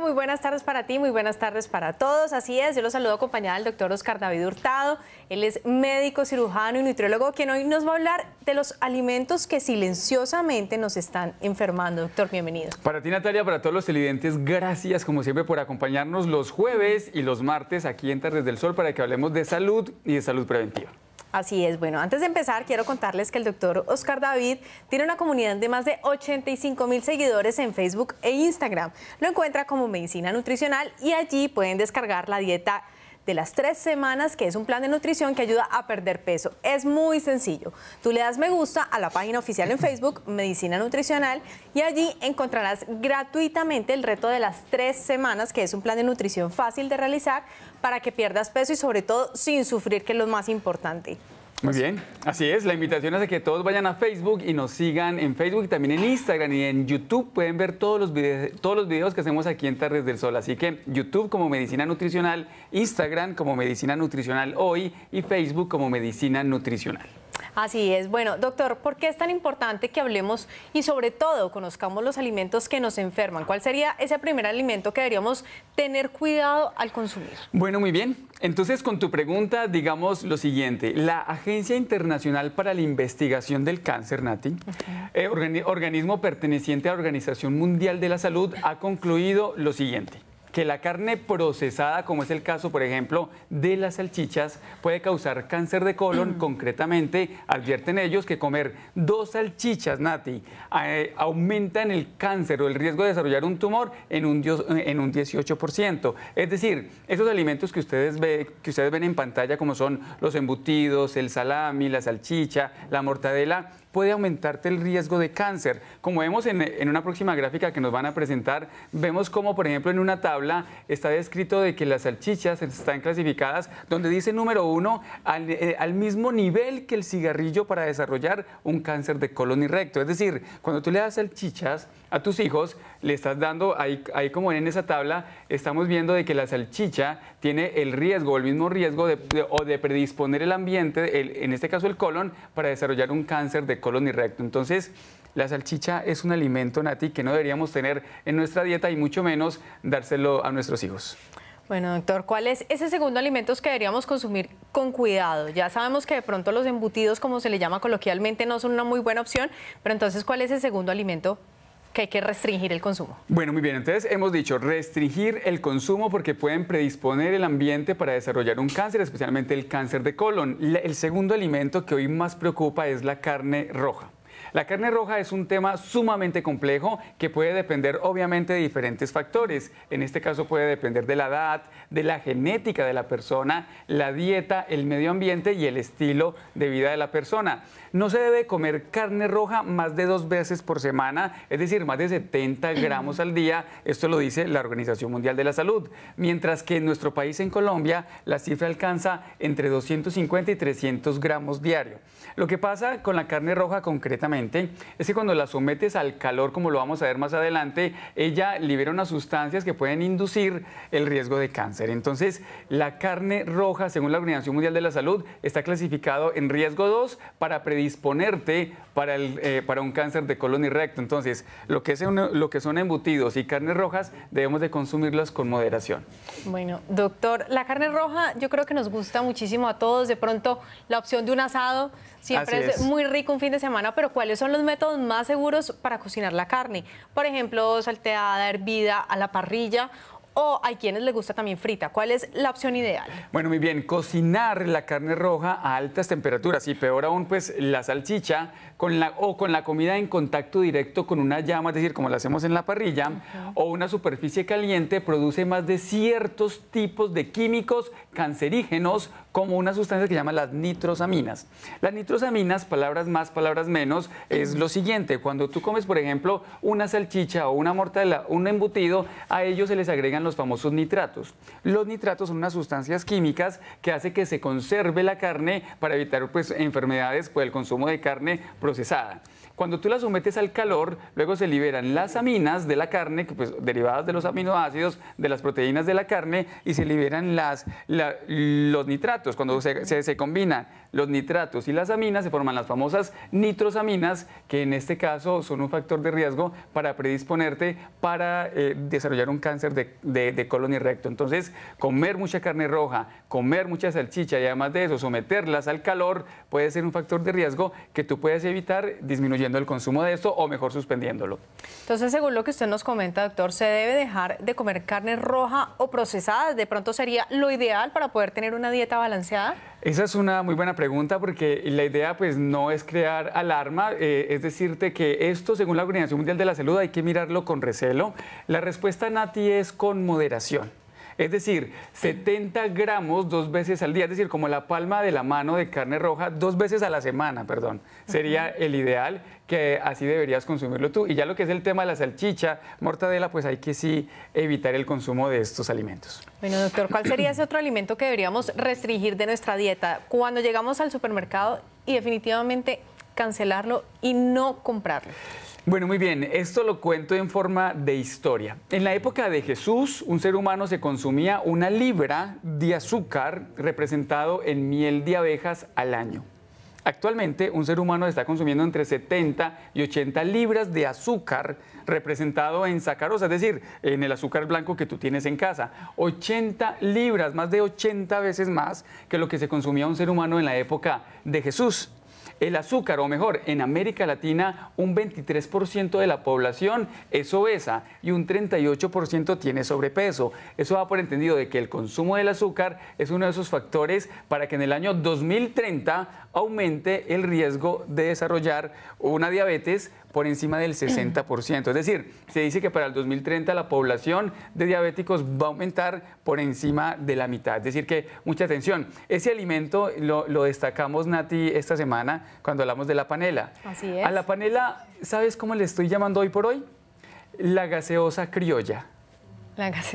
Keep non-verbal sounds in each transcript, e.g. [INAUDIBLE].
Muy buenas tardes para ti, muy buenas tardes para todos. Así es, yo los saludo acompañada del doctor Oscar David Hurtado. Él es médico, cirujano y nutriólogo, quien hoy nos va a hablar de los alimentos que silenciosamente nos están enfermando. Doctor, bienvenido. Para ti, Natalia, para todos los televidentes, gracias como siempre por acompañarnos los jueves y los martes aquí en Tardes del Sol para que hablemos de salud y de salud preventiva. Así es, bueno, antes de empezar quiero contarles que el doctor Oscar David tiene una comunidad de más de 85 mil seguidores en Facebook e Instagram. Lo encuentra como Medicina Nutricional y allí pueden descargar la dieta de las tres semanas, que es un plan de nutrición que ayuda a perder peso. Es muy sencillo. Tú le das me gusta a la página oficial en Facebook, Medicina Nutricional, y allí encontrarás gratuitamente el reto de las tres semanas, que es un plan de nutrición fácil de realizar para que pierdas peso y sobre todo sin sufrir, que es lo más importante. Muy bien, así es. La invitación es a que todos vayan a Facebook y nos sigan en Facebook y también en Instagram y en YouTube. Pueden ver todos los, videos, todos los videos que hacemos aquí en Tardes del Sol. Así que YouTube como Medicina Nutricional, Instagram como Medicina Nutricional Hoy y Facebook como Medicina Nutricional. Así es. Bueno, doctor, ¿por qué es tan importante que hablemos y sobre todo conozcamos los alimentos que nos enferman? ¿Cuál sería ese primer alimento que deberíamos tener cuidado al consumir? Bueno, muy bien. Entonces, con tu pregunta, digamos lo siguiente. La Agencia Internacional para la Investigación del Cáncer, Nati, eh, organismo perteneciente a la Organización Mundial de la Salud, ha concluido lo siguiente que la carne procesada, como es el caso, por ejemplo, de las salchichas, puede causar cáncer de colon. Mm. Concretamente, advierten ellos que comer dos salchichas, Nati, eh, aumentan el cáncer o el riesgo de desarrollar un tumor en un, eh, en un 18%. Es decir, esos alimentos que ustedes, ve, que ustedes ven en pantalla, como son los embutidos, el salami, la salchicha, la mortadela, puede aumentarte el riesgo de cáncer. Como vemos en, en, una próxima gráfica que nos van a presentar, vemos como, por ejemplo, en una tabla está descrito de que las salchichas están clasificadas donde dice número uno eh, al, mismo nivel que el cigarrillo para desarrollar un cáncer de colon y recto. Es decir, cuando tú le das salchichas a tus hijos, le estás dando, ahí, ahí como en esa tabla, estamos viendo de que la salchicha tiene el riesgo, el mismo riesgo de, o de predisponer el ambiente, el, en este caso el colon, para desarrollar un cáncer de colon y recto. Entonces, la salchicha es un alimento, Nati, que no deberíamos tener en nuestra dieta y mucho menos dárselo a nuestros hijos. Bueno, doctor, ¿cuál es ese segundo alimento que deberíamos consumir con cuidado? Ya sabemos que de pronto los embutidos, como se le llama coloquialmente, no son una muy buena opción, pero entonces, ¿cuál es el segundo alimento que hay que restringir el consumo. Bueno, muy bien, entonces hemos dicho restringir el consumo porque pueden predisponer el ambiente para desarrollar un cáncer, especialmente el cáncer de colon. El segundo alimento que hoy más preocupa es la carne roja. La carne roja es un tema sumamente complejo que puede depender obviamente de diferentes factores. En este caso puede depender de la edad, de la genética de la persona, la dieta, el medio ambiente y el estilo de vida de la persona. No se debe comer carne roja más de dos veces por semana, es decir, más de 70 [CLEARS THROAT] gramos al día. Esto lo dice la Organización Mundial de la Salud. Mientras que en nuestro país, en Colombia, la cifra alcanza entre 250 y 300 gramos diario. Lo que pasa con la carne roja concretamente es que cuando la sometes al calor, como lo vamos a ver más adelante, ella libera unas sustancias que pueden inducir el riesgo de cáncer. Entonces, la carne roja, según la Organización Mundial de la Salud, está clasificado en riesgo 2 para predisponerte para, el, eh, para un cáncer de colon y recto. Entonces, lo que, es lo que son embutidos y carnes rojas, debemos de consumirlas con moderación. Bueno, doctor, la carne roja yo creo que nos gusta muchísimo a todos. De pronto, la opción de un asado siempre es. muy rico un fin de semana, pero ¿cuál son los métodos más seguros para cocinar la carne? Por ejemplo, salteada, hervida, a la parrilla o hay quienes les gusta también frita. ¿Cuál es la opción ideal? Bueno, muy bien, cocinar la carne roja a altas temperaturas y peor aún, pues la salchicha con la, o con la comida en contacto directo con una llama, es decir, como la hacemos en la parrilla, o una superficie caliente, produce más de ciertos tipos de químicos cancerígenos como una sustancia que se llama las nitrosaminas. Las nitrosaminas, palabras más, palabras menos, es lo siguiente. Cuando tú comes, por ejemplo, una salchicha o una mortadela, un embutido, a ellos se les agregan los famosos nitratos. Los nitratos son unas sustancias químicas que hacen que se conserve la carne para evitar pues, enfermedades por el consumo de carne procesada. Cuando tú la sometes al calor, luego se liberan las aminas de la carne, pues, derivadas de los aminoácidos, de las proteínas de la carne, y se liberan las, los nitratos cuando se, se, se combinan los nitratos y las aminas, se forman las famosas nitrosaminas, que en este caso son un factor de riesgo para predisponerte para eh, desarrollar un cáncer de, de, colon y recto. Entonces, comer mucha carne roja, comer mucha salchicha y además de eso, someterlas al calor puede ser un factor de riesgo que tú puedes evitar disminuyendo el consumo de esto o mejor suspendiéndolo. Entonces, según lo que usted nos comenta, doctor, ¿se debe dejar de comer carne roja o procesada? De pronto sería lo ideal para poder tener una dieta balanceada. Esa es una muy buena pregunta porque la idea pues no es crear alarma, eh, es decirte que esto según la Organización Mundial de la Salud hay que mirarlo con recelo. La respuesta, Nati, es con moderación. Es decir, 70 gramos dos veces al día, es decir, como la palma de la mano de carne roja, dos veces a la semana, perdón, sería el ideal que así deberías consumirlo tú. Y ya lo que es el tema de la salchicha, mortadela, pues hay que sí evitar el consumo de estos alimentos. Bueno, doctor, ¿cuál sería ese otro alimento que deberíamos restringir de nuestra dieta cuando llegamos al supermercado y definitivamente cancelarlo y no comprarlo? Bueno, muy bien, esto lo cuento en forma de historia. En la época de Jesús, un ser humano se consumía una libra de azúcar representado en miel de abejas al año. Actualmente, un ser humano está consumiendo entre 70 y 80 libras de azúcar representado en sacarosa, es decir, en el azúcar blanco que tú tienes en casa. 80 libras, más de 80 veces más que lo que se consumía un ser humano en la época de Jesús el azúcar, o mejor, en América Latina un 23% de la población es obesa y un 38% tiene sobrepeso. Eso va por entendido de que el consumo del azúcar es uno de esos factores para que en el año 2030 aumente el riesgo de desarrollar una diabetes por encima del 60%. Es decir, se dice que para el 2030 la población de diabéticos va a aumentar por encima de la mitad. Es decir, que mucha atención. Ese alimento lo, destacamos, Nati, esta semana cuando hablamos de la panela. Así es. A la panela, ¿sabes cómo le estoy llamando hoy por hoy? La gaseosa criolla. [LAUGHS]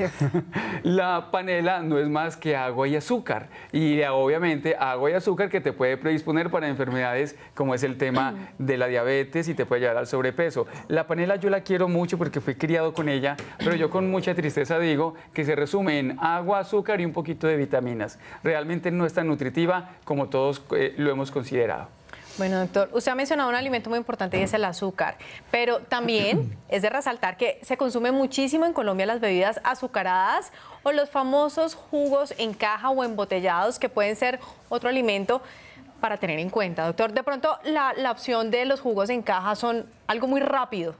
La panela no es más que agua y azúcar. Y eh, obviamente agua y azúcar que te puede predisponer para enfermedades como es el tema [CLEARS THROAT] de la diabetes y te puede llevar al sobrepeso. La panela yo la quiero mucho porque fui criado con ella, pero yo con mucha tristeza digo que se resume en agua, azúcar y un poquito de vitaminas. Realmente no es tan nutritiva como todos eh, lo hemos considerado. Bueno, doctor, usted ha mencionado un alimento muy importante y es el azúcar, pero también [CLEARS THROAT] es de resaltar que se consume muchísimo en Colombia las bebidas azucaradas o los famosos jugos en caja o embotellados que pueden ser otro alimento para tener en cuenta. Doctor, de pronto la, la opción de los jugos en caja son algo muy rápido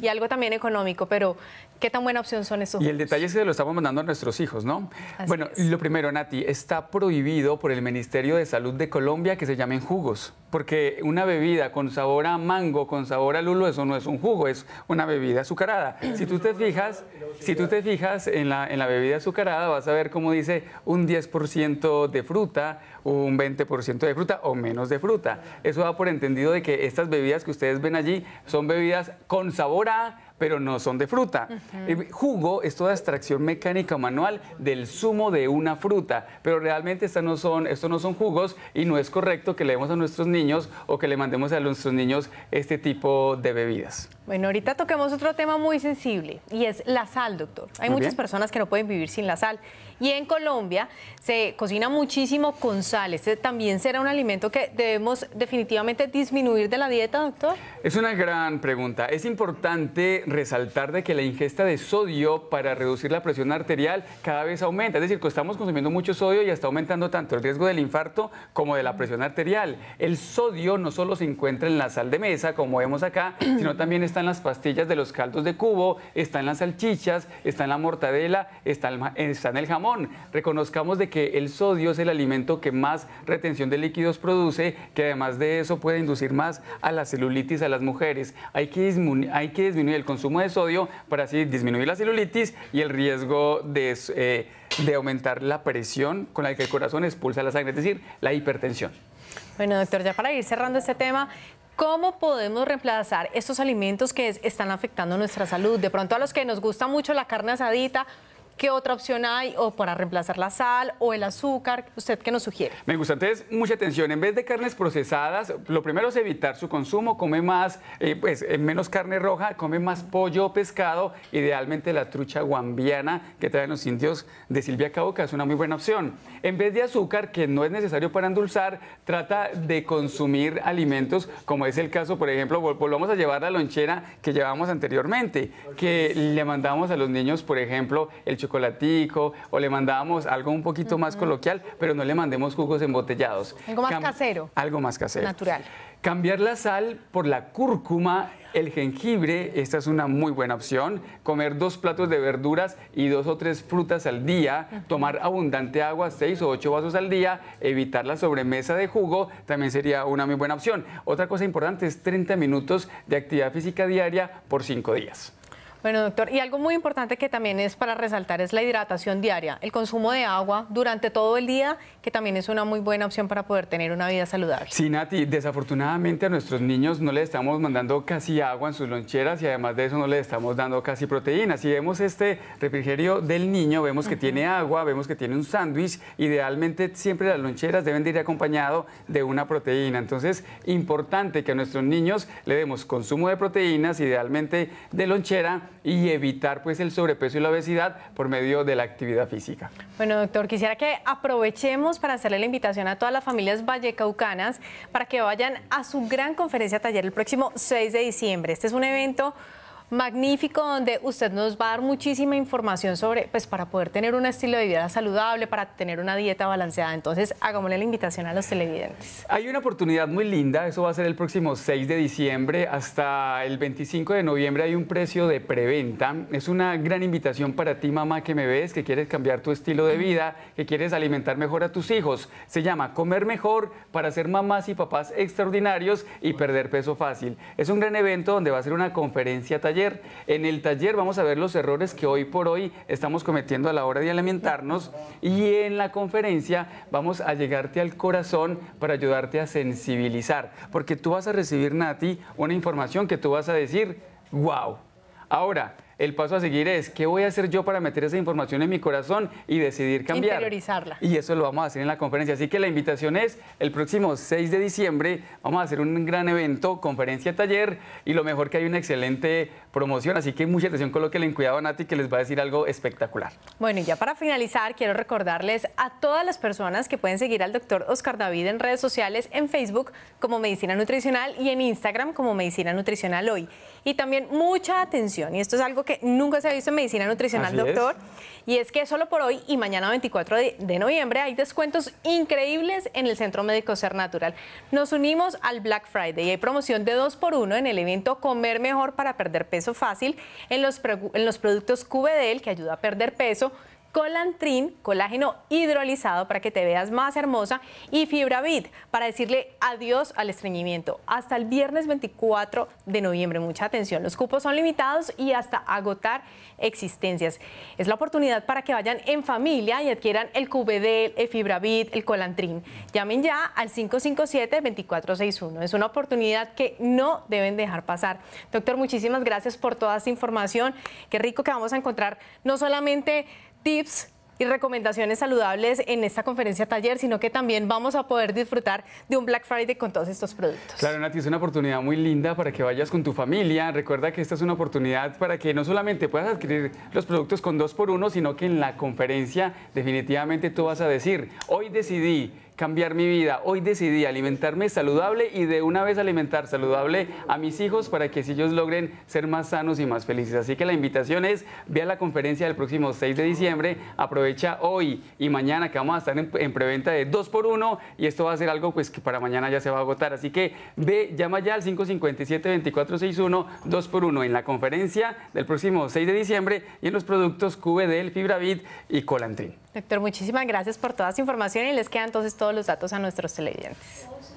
y algo también económico, pero ¿qué tan buena opción son esos? Y el detalle es que lo estamos mandando a nuestros hijos, ¿no? bueno, lo primero, Nati, está prohibido por el Ministerio de Salud de Colombia que se llamen jugos, porque una bebida con sabor a mango, con sabor a lulo, eso no es un jugo, es una bebida azucarada. Si tú te fijas, si tú te fijas en la, en la bebida azucarada, vas a ver cómo dice un 10% de fruta, un 20% de fruta o menos de fruta. Eso da por entendido de que estas bebidas que ustedes ven allí son bebidas con sabor a pero no son de fruta. Eh, jugo es toda extracción mecánica o manual del zumo de una fruta, pero realmente no son, estos no son jugos y no es correcto que le demos a nuestros niños o que le mandemos a nuestros niños este tipo de bebidas. Bueno, ahorita toquemos otro tema muy sensible y es la sal, doctor. Hay muchas personas que no pueden vivir sin la sal y en Colombia se cocina muchísimo con sal. Este también será un alimento que debemos definitivamente disminuir de la dieta, doctor. Es una gran pregunta. Es importante resaltar de que la ingesta de sodio para reducir la presión arterial cada vez aumenta, es decir, que estamos consumiendo mucho sodio y está aumentando tanto el riesgo del infarto como de la presión arterial. El sodio no solo se encuentra en la sal de mesa, como vemos acá, [CLEARS THROAT] sino también está en las pastillas de los caldos de cubo, está en las salchichas, está en la mortadela, está, en el jamón. Reconozcamos de que el sodio es el alimento que más retención de líquidos produce, que además de eso puede inducir más a la celulitis a las mujeres. Hay que, hay que disminuir el consumo consumo de sodio para así disminuir la celulitis y el riesgo de, eh, de aumentar la presión con la que el corazón expulsa la sangre, es decir, la hipertensión. Bueno, doctor, ya para ir cerrando este tema, ¿Cómo podemos reemplazar estos alimentos que están afectando nuestra salud? De pronto a los que nos gusta mucho la carne asadita, ¿Qué otra opción hay o para reemplazar la sal o el azúcar? ¿Usted qué nos sugiere? Me gusta, entonces mucha atención. En vez de carnes procesadas, lo primero es evitar su consumo, come más, eh, pues eh, menos carne roja, come más pollo, o pescado, idealmente la trucha guambiana que traen los indios de Silvia Cauca, es una muy buena opción. En vez de azúcar, que no es necesario para endulzar, trata de consumir alimentos, como es el caso, por ejemplo, volvamos a llevar la lonchera que llevamos anteriormente, que le mandamos a los niños, por ejemplo, el chocolatico o le mandábamos algo un poquito más coloquial, pero no le mandemos jugos embotellados. Algo más casero. Algo más casero. Natural. Cambiar la sal por la cúrcuma, el jengibre, esta es una muy buena opción. Comer dos platos de verduras y dos o tres frutas al día. Tomar abundante agua, seis o ocho vasos al día. Evitar la sobremesa de jugo también sería una muy buena opción. Otra cosa importante es 30 minutos de actividad física diaria por cinco días. Bueno, doctor, y algo muy importante que también es para resaltar es la hidratación diaria, el consumo de agua durante todo el día, que también es una muy buena opción para poder tener una vida saludable. Sí, Nati, desafortunadamente a nuestros niños no les estamos mandando casi agua en sus loncheras y además de eso no les estamos dando casi proteínas. Si vemos este refrigerio del niño, vemos que tiene agua, vemos que tiene un sándwich, idealmente siempre las loncheras deben de ir acompañado de una proteína. Entonces, importante que a nuestros niños le demos consumo de proteínas, idealmente de lonchera, y evitar pues el sobrepeso y la obesidad por medio de la actividad física. Bueno, doctor, quisiera que aprovechemos para hacerle la invitación a todas las familias vallecaucanas para que vayan a su gran conferencia taller el próximo 6 de diciembre. Este es un evento magnífico donde usted nos va a dar muchísima información sobre, pues para poder tener un estilo de vida saludable, para tener una dieta balanceada. Entonces, hagámosle la invitación a los televidentes. Hay una oportunidad muy linda, eso va a ser el próximo 6 de diciembre hasta el 25 de noviembre hay un precio de preventa. Es una gran invitación para ti, mamá, que me ves, que quieres cambiar tu estilo de vida, que quieres alimentar mejor a tus hijos. Se llama Comer Mejor para ser mamás y papás extraordinarios y perder peso fácil. Es un gran evento donde va a ser una conferencia taller en el taller vamos a ver los errores que hoy por hoy estamos cometiendo a la hora de alimentarnos y en la conferencia vamos a llegarte al corazón para ayudarte a sensibilizar, porque tú vas a recibir, Nati, una información que tú vas a decir, wow. Ahora, el paso a seguir es, ¿qué voy a hacer yo para meter esa información en mi corazón y decidir cambiar? Interiorizarla. Y eso lo vamos a hacer en la conferencia. Así que la invitación es, el próximo 6 de diciembre vamos a hacer un gran evento, conferencia, taller, y lo mejor que hay un excelente promoción. Así que mucha atención, con que en cuidado a Nati que les va a decir algo espectacular. Bueno, y ya para finalizar, quiero recordarles a todas las personas que pueden seguir al doctor Oscar David en redes sociales, en Facebook como Medicina Nutricional y en Instagram como Medicina Nutricional Hoy. Y también mucha atención, y esto es algo que nunca se ha visto en Medicina Nutricional, doctor, y es que solo por hoy y mañana 24 de, noviembre hay descuentos increíbles en el Centro Médico Ser Natural. Nos unimos al Black Friday y hay promoción de dos por uno en el evento Comer Mejor para Perder Peso fácil en los, en los productos QBDL, que ayuda a perder peso, colantrin, colágeno hidrolizado para que te veas más hermosa, y fibravid para decirle adiós al estreñimiento. Hasta el viernes 24 de noviembre, mucha atención, los cupos son limitados y hasta agotar existencias. Es la oportunidad para que vayan en familia y adquieran el QBD, el FibraVit, el colantrin. Llamen ya al 557-2461. Es una oportunidad que no deben dejar pasar. Doctor, muchísimas gracias por toda esta información. Qué rico que vamos a encontrar no solamente tips y recomendaciones saludables en esta conferencia taller, sino que también vamos a poder disfrutar de un Black Friday con todos estos productos. Claro, Nati, es una oportunidad muy linda para que vayas con tu familia. Recuerda que esta es una oportunidad para que no solamente puedas adquirir los productos con dos por uno, sino que en la conferencia definitivamente tú vas a decir, hoy decidí cambiar mi vida. Hoy decidí alimentarme saludable y de una vez alimentar saludable a mis hijos para que si ellos logren ser más sanos y más felices. Así que la invitación es, ve a la conferencia del próximo 6 de diciembre, aprovecha hoy y mañana que vamos a estar en, preventa de 2 por 1 y esto va a ser algo pues que para mañana ya se va a agotar. Así que ve, llama ya al 557-2461, 2 x 1 en la conferencia del próximo 6 de diciembre y en los productos QBDL, Fibravit y Colantrin. Doctor, muchísimas gracias por toda su información y les quedan entonces todos los datos a nuestros televidentes.